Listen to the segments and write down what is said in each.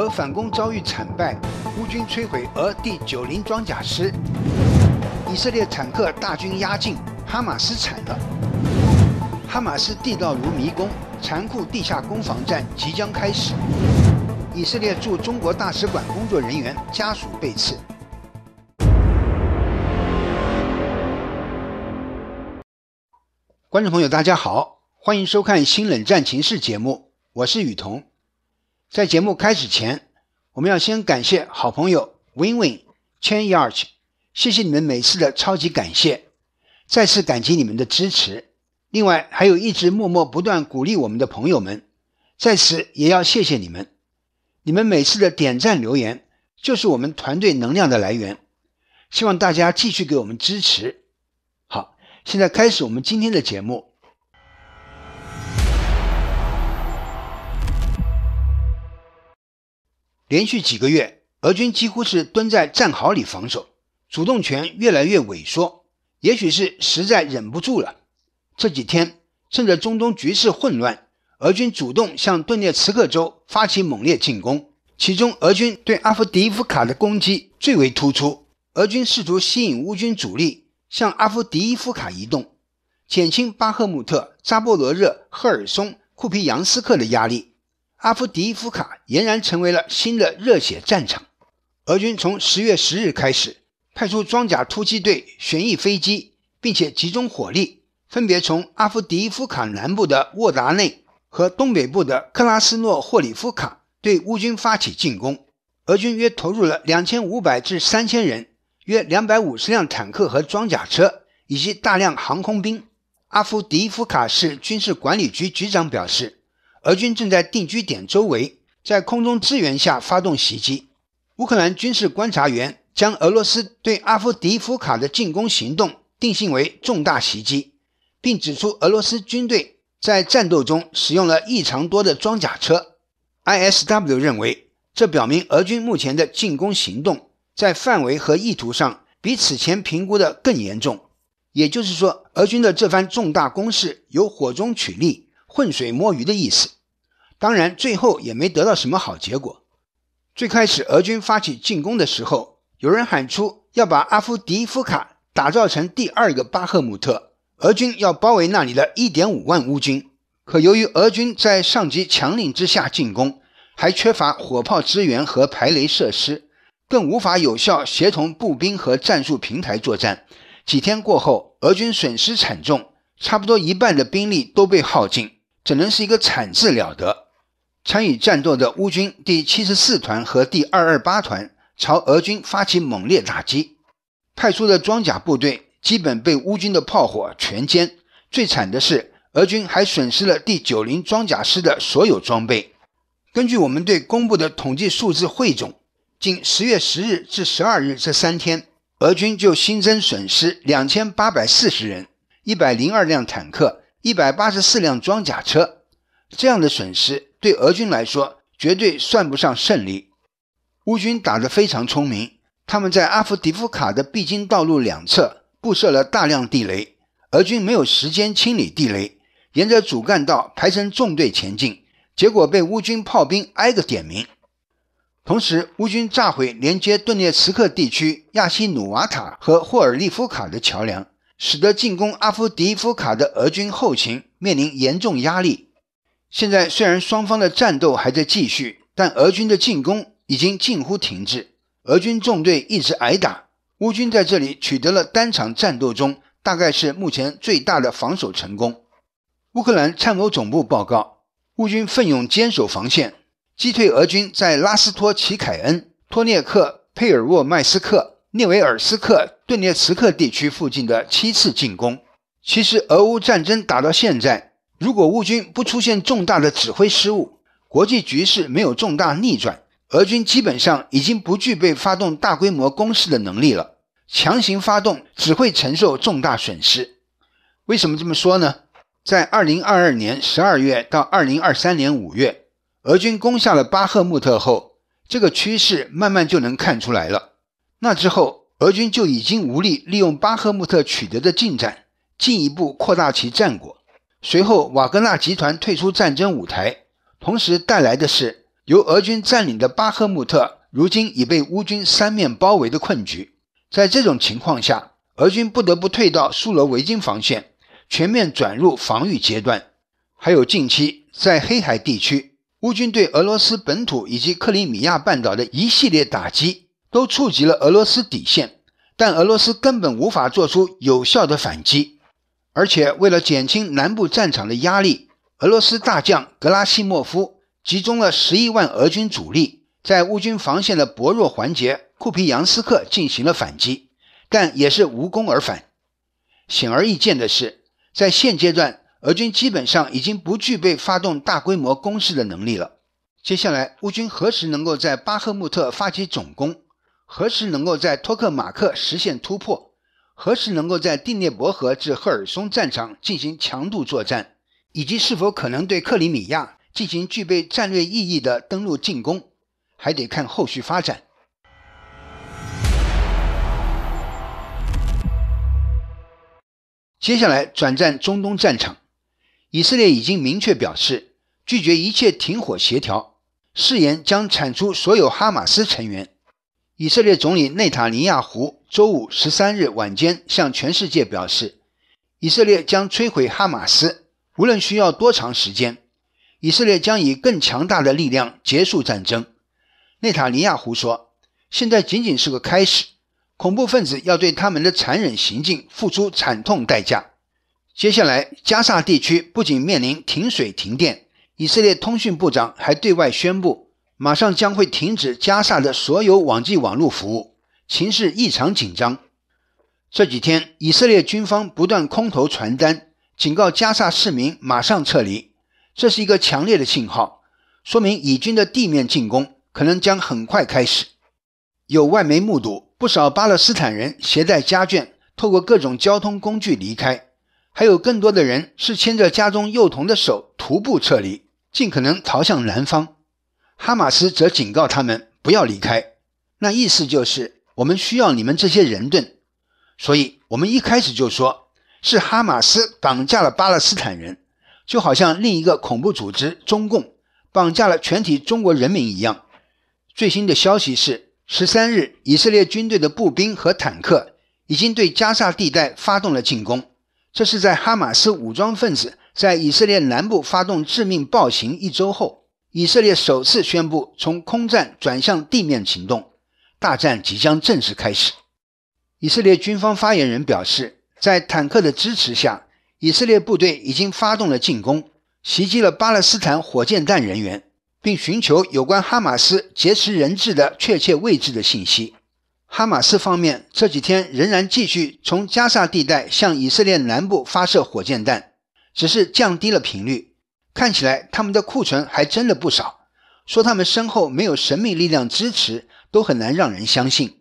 俄反攻遭遇惨败，乌军摧毁俄第90装甲师；以色列坦克大军压境，哈马斯惨了。哈马斯地道如迷宫，残酷地下攻防战即将开始。以色列驻中国大使馆工作人员家属被刺。观众朋友，大家好，欢迎收看《新冷战情势》节目，我是雨桐。在节目开始前，我们要先感谢好朋友 WinWin、ChenYarch，谢谢你们每次的超级感谢，再次感激你们的支持。另外还有一直默默不断鼓励我们的朋友们，在此也要谢谢你们，你们每次的点赞留言就是我们团队能量的来源，希望大家继续给我们支持。好，现在开始我们今天的节目。连续几个月，俄军几乎是蹲在战壕里防守，主动权越来越萎缩。也许是实在忍不住了，这几天趁着中东局势混乱，俄军主动向顿涅茨克州发起猛烈进攻。其中，俄军对阿夫迪夫卡的攻击最为突出。俄军试图吸引乌军主力向阿夫迪夫卡移动，减轻巴赫穆特、扎波罗热、赫尔松、库皮扬斯克的压力。阿夫迪夫卡。俨然成为了新的热血战场。俄军从十月十日开始派出装甲突击队、旋翼飞机，并且集中火力，分别从阿夫迪夫卡南部的沃达内和东北部的克拉斯诺霍里夫卡对乌军发起进攻。俄军约投入了两千五百至三千人，约两百五十辆坦克和装甲车，以及大量航空兵。阿夫迪夫卡市军事管理局局长表示，俄军正在定居点周围。在空中支援下发动袭击。乌克兰军事观察员将俄罗斯对阿夫迪夫卡的进攻行动定性为重大袭击，并指出俄罗斯军队在战斗中使用了异常多的装甲车。ISW 认为，这表明俄军目前的进攻行动在范围和意图上比此前评估的更严重。也就是说，俄军的这番重大攻势有火中取栗、浑水摸鱼的意思。当然，最后也没得到什么好结果。最开始俄军发起进攻的时候，有人喊出要把阿夫迪夫卡打造成第二个巴赫穆特，俄军要包围那里的一点五万乌军。可由于俄军在上级强令之下进攻，还缺乏火炮支援和排雷设施，更无法有效协同步兵和战术平台作战。几天过后，俄军损失惨重，差不多一半的兵力都被耗尽，只能是一个“惨”字了得。参与战斗的乌军第七十四团和第二二八团朝俄军发起猛烈打击，派出的装甲部队基本被乌军的炮火全歼。最惨的是，俄军还损失了第九零装甲师的所有装备。根据我们对公布的统计数字汇总，近十月十日至十二日这三天，俄军就新增损失两千八百四十人、一百零二辆坦克、一百八十四辆装甲车。这样的损失。对俄军来说，绝对算不上胜利。乌军打得非常聪明，他们在阿夫迪夫卡的必经道路两侧布设了大量地雷，俄军没有时间清理地雷，沿着主干道排成纵队前进，结果被乌军炮兵挨个点名。同时，乌军炸毁连接顿涅茨克地区亚西努瓦塔和霍尔利夫卡的桥梁，使得进攻阿夫迪夫卡的俄军后勤面临严重压力。现在虽然双方的战斗还在继续，但俄军的进攻已经近乎停滞，俄军纵队一直挨打，乌军在这里取得了单场战斗中大概是目前最大的防守成功。乌克兰参谋总部报告，乌军奋勇坚守防线，击退俄军在拉斯托奇凯恩、托涅克、佩尔沃麦斯克、涅维尔斯克、顿涅茨克地区附近的七次进攻。其实，俄乌战争打到现在。如果乌军不出现重大的指挥失误，国际局势没有重大逆转，俄军基本上已经不具备发动大规模攻势的能力了。强行发动只会承受重大损失。为什么这么说呢？在二零二二年十二月到二零二三年五月，俄军攻下了巴赫穆特后，这个趋势慢慢就能看出来了。那之后，俄军就已经无力利用巴赫穆特取得的进展，进一步扩大其战果。随后，瓦格纳集团退出战争舞台，同时带来的是由俄军占领的巴赫穆特如今已被乌军三面包围的困局。在这种情况下，俄军不得不退到苏罗维金防线，全面转入防御阶段。还有近期在黑海地区，乌军对俄罗斯本土以及克里米亚半岛的一系列打击，都触及了俄罗斯底线，但俄罗斯根本无法做出有效的反击。而且，为了减轻南部战场的压力，俄罗斯大将格拉西莫夫集中了十亿万俄军主力，在乌军防线的薄弱环节库皮扬斯克进行了反击，但也是无功而返。显而易见的是，在现阶段，俄军基本上已经不具备发动大规模攻势的能力了。接下来，乌军何时能够在巴赫穆特发起总攻？何时能够在托克马克实现突破？何时能够在第聂伯河至赫尔松战场进行强度作战，以及是否可能对克里米亚进行具备战略意义的登陆进攻，还得看后续发展。接下来转战中东战场，以色列已经明确表示拒绝一切停火协调，誓言将铲除所有哈马斯成员。以色列总理内塔尼亚胡周五十三日晚间向全世界表示，以色列将摧毁哈马斯，无论需要多长时间，以色列将以更强大的力量结束战争。内塔尼亚胡说：“现在仅仅是个开始，恐怖分子要对他们的残忍行径付出惨痛代价。”接下来，加沙地区不仅面临停水停电，以色列通讯部长还对外宣布。马上将会停止加萨的所有网际网络服务，情势异常紧张。这几天，以色列军方不断空投传单，警告加萨市民马上撤离，这是一个强烈的信号，说明以军的地面进攻可能将很快开始。有外媒目睹不少巴勒斯坦人携带家眷，透过各种交通工具离开，还有更多的人是牵着家中幼童的手徒步撤离，尽可能逃向南方。哈马斯则警告他们不要离开，那意思就是我们需要你们这些人盾。所以，我们一开始就说是哈马斯绑架了巴勒斯坦人，就好像另一个恐怖组织中共绑架了全体中国人民一样。最新的消息是，十三日，以色列军队的步兵和坦克已经对加沙地带发动了进攻。这是在哈马斯武装分子在以色列南部发动致命暴行一周后。以色列首次宣布从空战转向地面行动，大战即将正式开始。以色列军方发言人表示，在坦克的支持下，以色列部队已经发动了进攻，袭击了巴勒斯坦火箭弹人员，并寻求有关哈马斯劫持人质的确切位置的信息。哈马斯方面这几天仍然继续从加沙地带向以色列南部发射火箭弹，只是降低了频率。看起来他们的库存还真的不少，说他们身后没有神秘力量支持，都很难让人相信。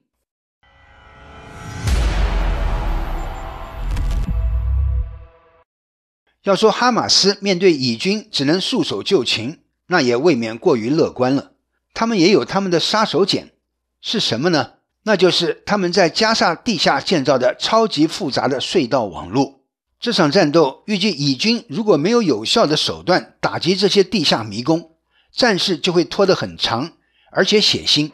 要说哈马斯面对以军只能束手就擒，那也未免过于乐观了。他们也有他们的杀手锏，是什么呢？那就是他们在加沙地下建造的超级复杂的隧道网络。这场战斗预计，以军如果没有有效的手段打击这些地下迷宫，战事就会拖得很长，而且血腥。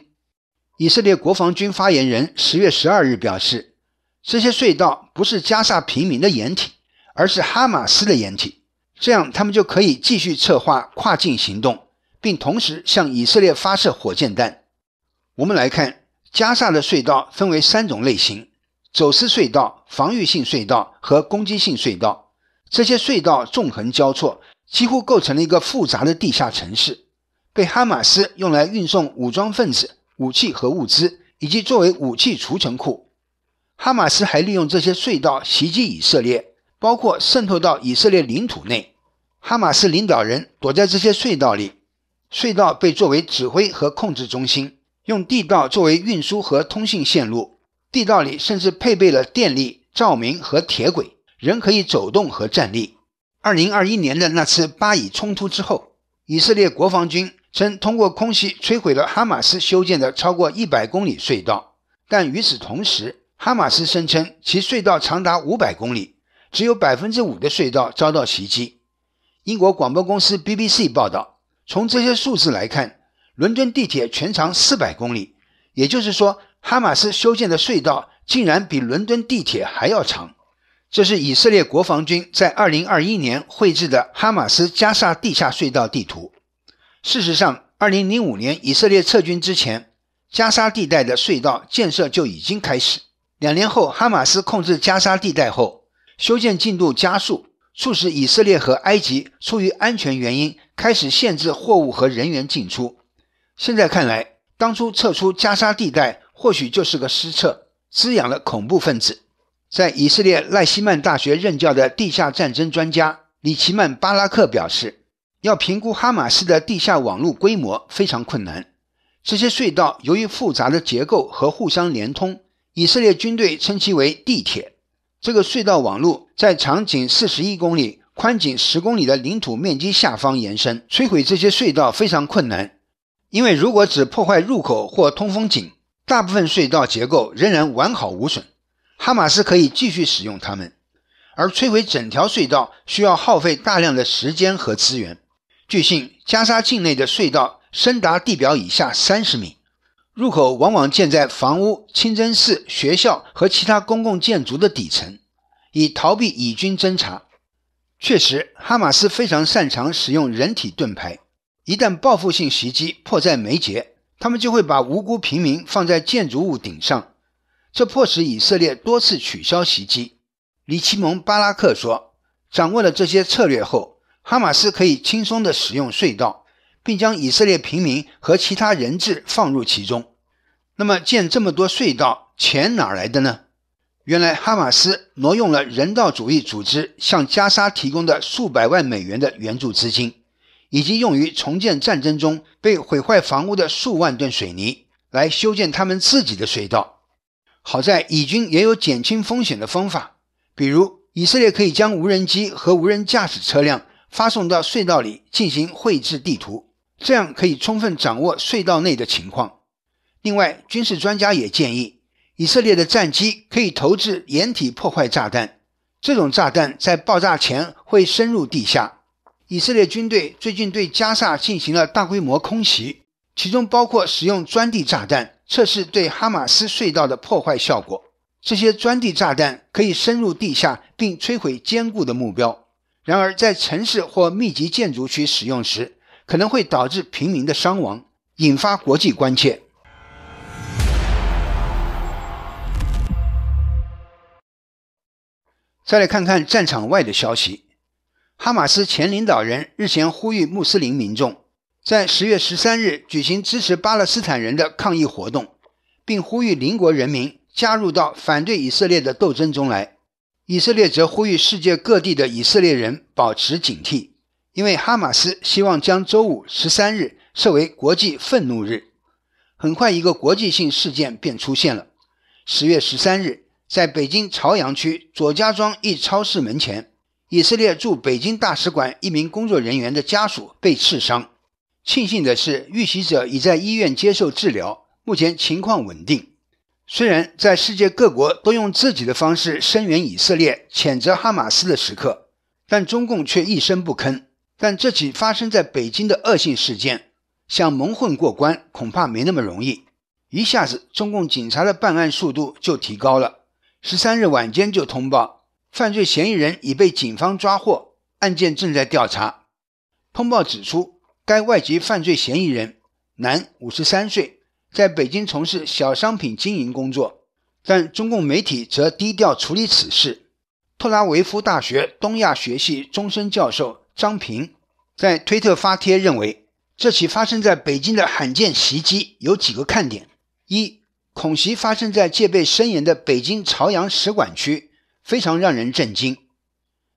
以色列国防军发言人十月十二日表示，这些隧道不是加沙平民的掩体，而是哈马斯的掩体，这样他们就可以继续策划跨境行动，并同时向以色列发射火箭弹。我们来看，加沙的隧道分为三种类型。走私隧道、防御性隧道和攻击性隧道，这些隧道纵横交错，几乎构成了一个复杂的地下城市，被哈马斯用来运送武装分子、武器和物资，以及作为武器储存库。哈马斯还利用这些隧道袭击以色列，包括渗透到以色列领土内。哈马斯领导人躲在这些隧道里，隧道被作为指挥和控制中心，用地道作为运输和通信线路。地道里甚至配备了电力照明和铁轨，人可以走动和站立。二零二一年的那次巴以冲突之后，以色列国防军称通过空袭摧毁了哈马斯修建的超过一百公里隧道，但与此同时，哈马斯声称其隧道长达五百公里，只有百分之五的隧道遭到袭击。英国广播公司 BBC 报道，从这些数字来看，伦敦地铁全长四百公里，也就是说。哈马斯修建的隧道竟然比伦敦地铁还要长。这是以色列国防军在2021年绘制的哈马斯加沙地下隧道地图。事实上，2005年以色列撤军之前，加沙地带的隧道建设就已经开始。两年后，哈马斯控制加沙地带后，修建进度加速，促使以色列和埃及出于安全原因开始限制货物和人员进出。现在看来，当初撤出加沙地带。或许就是个失策，滋养了恐怖分子。在以色列赖希曼大学任教的地下战争专家里奇曼巴拉克表示，要评估哈马斯的地下网络规模非常困难。这些隧道由于复杂的结构和互相连通，以色列军队称其为“地铁”。这个隧道网络在长仅四十一公里、宽仅十公里的领土面积下方延伸，摧毁这些隧道非常困难，因为如果只破坏入口或通风井，大部分隧道结构仍然完好无损，哈马斯可以继续使用它们，而摧毁整条隧道需要耗费大量的时间和资源。据信，加沙境内的隧道深达地表以下三十米，入口往往建在房屋、清真寺、学校和其他公共建筑的底层，以逃避以军侦查。确实，哈马斯非常擅长使用人体盾牌，一旦报复性袭击迫在眉睫。他们就会把无辜平民放在建筑物顶上，这迫使以色列多次取消袭击。里奇蒙·巴拉克说：“掌握了这些策略后，哈马斯可以轻松地使用隧道，并将以色列平民和其他人质放入其中。那么，建这么多隧道钱哪来的呢？原来，哈马斯挪用了人道主义组织向加沙提供的数百万美元的援助资金。”以及用于重建战争中被毁坏房屋的数万吨水泥，来修建他们自己的隧道。好在以军也有减轻风险的方法，比如以色列可以将无人机和无人驾驶车辆发送到隧道里进行绘制地图，这样可以充分掌握隧道内的情况。另外，军事专家也建议，以色列的战机可以投掷掩体破坏炸弹，这种炸弹在爆炸前会深入地下。以色列军队最近对加沙进行了大规模空袭，其中包括使用钻地炸弹测试对哈马斯隧道的破坏效果。这些钻地炸弹可以深入地下并摧毁坚固的目标，然而在城市或密集建筑区使用时，可能会导致平民的伤亡，引发国际关切。再来看看战场外的消息。哈马斯前领导人日前呼吁穆斯林民众在十月十三日举行支持巴勒斯坦人的抗议活动，并呼吁邻国人民加入到反对以色列的斗争中来。以色列则呼吁世界各地的以色列人保持警惕，因为哈马斯希望将周五十三日设为国际愤怒日。很快，一个国际性事件便出现了：十月十三日，在北京朝阳区左家庄一超市门前。以色列驻北京大使馆一名工作人员的家属被刺伤，庆幸的是，遇袭者已在医院接受治疗，目前情况稳定。虽然在世界各国都用自己的方式声援以色列、谴责哈马斯的时刻，但中共却一声不吭。但这起发生在北京的恶性事件，想蒙混过关恐怕没那么容易。一下子，中共警察的办案速度就提高了，十三日晚间就通报。犯罪嫌疑人已被警方抓获，案件正在调查。通报指出，该外籍犯罪嫌疑人男，五十三岁，在北京从事小商品经营工作。但中共媒体则低调处理此事。特拉维夫大学东亚学系终身教授张平在推特发帖认为，这起发生在北京的罕见袭击有几个看点：一，恐袭发生在戒备森严的北京朝阳使馆区。非常让人震惊。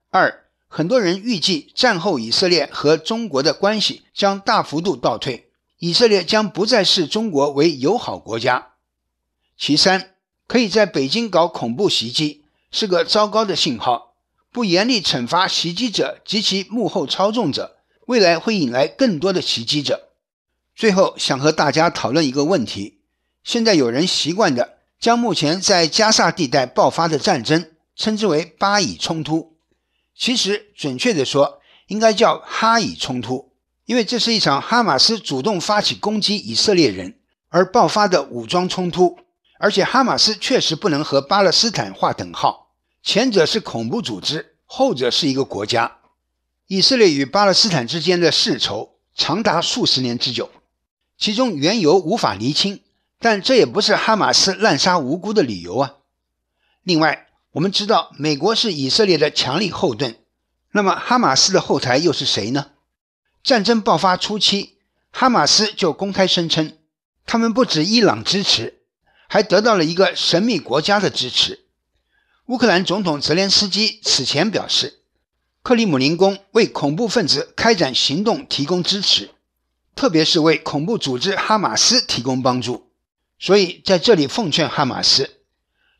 二，很多人预计战后以色列和中国的关系将大幅度倒退，以色列将不再视中国为友好国家。其三，可以在北京搞恐怖袭击，是个糟糕的信号。不严厉惩罚袭击者及其幕后操纵者，未来会引来更多的袭击者。最后，想和大家讨论一个问题：现在有人习惯的将目前在加沙地带爆发的战争。称之为巴以冲突，其实准确的说，应该叫哈以冲突，因为这是一场哈马斯主动发起攻击以色列人而爆发的武装冲突，而且哈马斯确实不能和巴勒斯坦划等号，前者是恐怖组织，后者是一个国家。以色列与巴勒斯坦之间的世仇长达数十年之久，其中缘由无法厘清，但这也不是哈马斯滥杀无辜的理由啊。另外。我们知道美国是以色列的强力后盾，那么哈马斯的后台又是谁呢？战争爆发初期，哈马斯就公开声称，他们不止伊朗支持，还得到了一个神秘国家的支持。乌克兰总统泽连斯基此前表示，克里姆林宫为恐怖分子开展行动提供支持，特别是为恐怖组织哈马斯提供帮助。所以在这里奉劝哈马斯。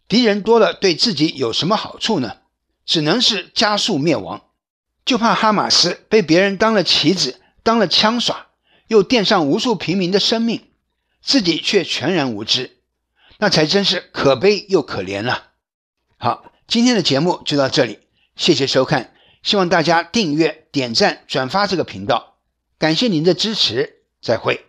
敌人多了，对自己有什么好处呢？只能是加速灭亡。就怕哈马斯被别人当了棋子，当了枪耍，又垫上无数平民的生命，自己却全然无知，那才真是可悲又可怜了。好，今天的节目就到这里，谢谢收看，希望大家订阅、点赞、转发这个频道，感谢您的支持，再会。